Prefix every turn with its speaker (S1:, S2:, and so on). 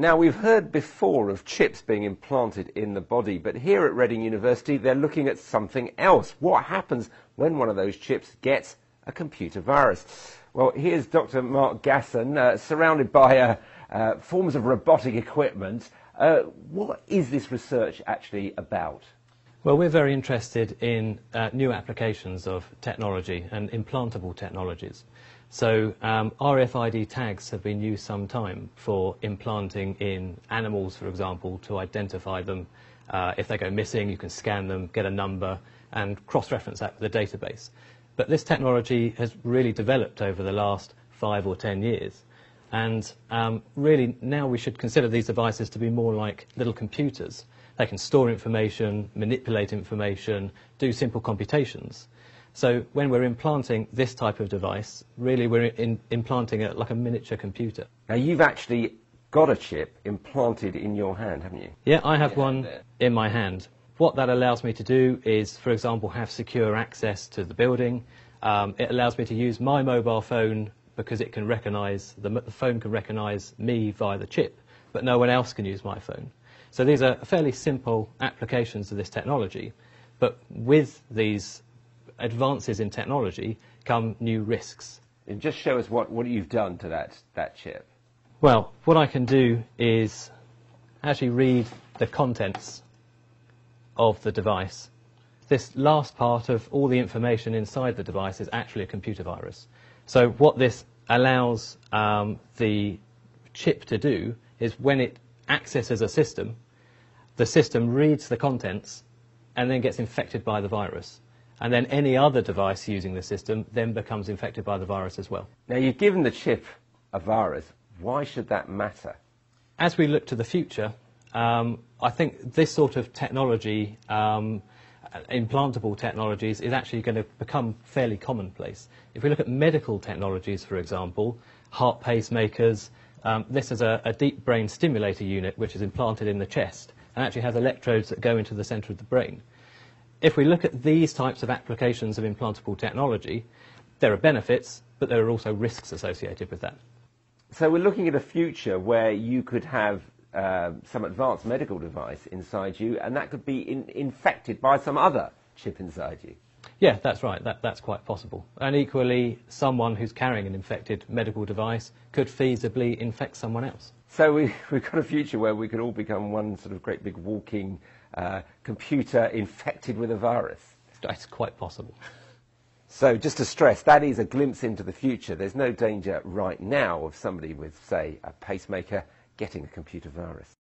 S1: Now, we've heard before of chips being implanted in the body, but here at Reading University, they're looking at something else. What happens when one of those chips gets a computer virus? Well, here's Dr. Mark Gasson, uh, surrounded by uh, uh, forms of robotic equipment. Uh, what is this research actually about?
S2: Well, we're very interested in uh, new applications of technology and implantable technologies. So um, RFID tags have been used some time for implanting in animals, for example, to identify them. Uh, if they go missing, you can scan them, get a number, and cross-reference that with a database. But this technology has really developed over the last five or ten years. And um, really, now we should consider these devices to be more like little computers. They can store information, manipulate information, do simple computations. So when we're implanting this type of device, really we're in, implanting it like a miniature computer. Now you've actually got a chip implanted in your hand, haven't you? Yeah, I have yeah, one there. in my hand. What that allows me to do is, for example, have secure access to the building. Um, it allows me to use my mobile phone because it can recognize, the, the phone can recognize me via the chip, but no one else can use my phone. So these are fairly simple applications of this technology, but with these advances in technology come new risks. And just show us what, what you've done to that, that chip. Well, what I can do is actually read the contents of the device. This last part of all the information inside the device is actually a computer virus. So what this allows um, the chip to do is when it accesses a system, the system reads the contents and then gets infected by the virus. And then any other device using the system then becomes infected by the virus as well.
S1: Now, you've given the chip a virus. Why should that matter?
S2: As we look to the future, um, I think this sort of technology um, uh, implantable technologies is actually going to become fairly commonplace. If we look at medical technologies, for example, heart pacemakers, um, this is a, a, deep brain stimulator unit which is implanted in the chest and actually has electrodes that go into the center of the brain. If we look at these types of applications of implantable technology, there are benefits, but there are also risks associated with that.
S1: So we're looking at a future where you could have uh, some advanced medical device inside you, and that could be in, infected by some other chip inside you.
S2: Yeah, that's right. That, that's quite possible. And equally, someone who's carrying an infected medical device could feasibly infect someone else. So we,
S1: we've got a future where we could all become one sort of great big walking uh, computer infected with a virus.
S2: That's quite possible.
S1: So just to stress, that is a glimpse into the future. There's no danger right now of somebody with, say, a pacemaker getting a computer virus.